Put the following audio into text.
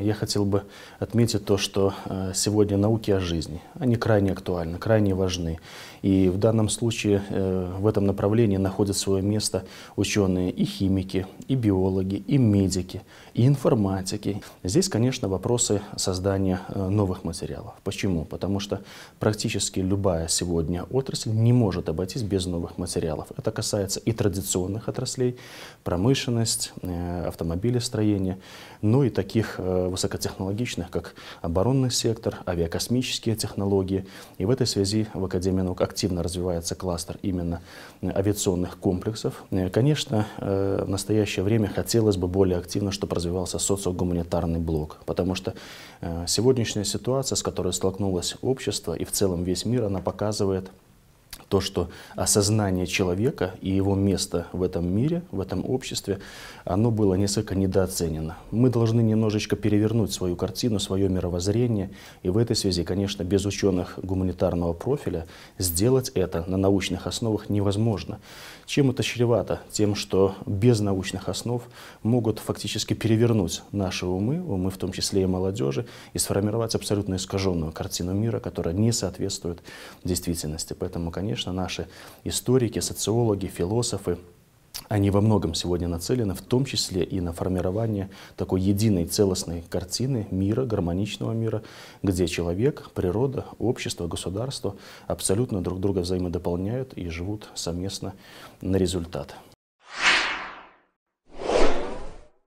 Я хотел бы отметить то, что э, сегодня науки о жизни, они крайне актуальны, крайне важны. И в данном случае э, в этом направлении находят свое место ученые и химики, и биологи, и медики, и информатики. Здесь, конечно, вопросы создания э, новых материалов. Почему? Потому что практически любая сегодня отрасль не может обойтись без новых материалов. Это касается и традиционных отраслей, промышленность, автомобилестроение, но и таких высокотехнологичных, как оборонный сектор, авиакосмические технологии. И в этой связи в Академии наук активно развивается кластер именно авиационных комплексов. Э, конечно, э, в настоящее время хотелось бы более активно, чтобы развивался социогуманитарный блок, потому что э, сегодняшняя ситуация, с которой столкнулось общество и в целом весь мир, она показывает, то, что осознание человека и его место в этом мире, в этом обществе, оно было несколько недооценено. Мы должны немножечко перевернуть свою картину, свое мировоззрение, и в этой связи, конечно, без ученых гуманитарного профиля сделать это на научных основах невозможно. Чем это чревато? Тем, что без научных основ могут фактически перевернуть наши умы, умы в том числе и молодежи, и сформировать абсолютно искаженную картину мира, которая не соответствует действительности. Поэтому, конечно, конечно, наши историки, социологи, философы, они во многом сегодня нацелены, в том числе и на формирование такой единой целостной картины мира, гармоничного мира, где человек, природа, общество, государство абсолютно друг друга взаимодополняют и живут совместно на результат.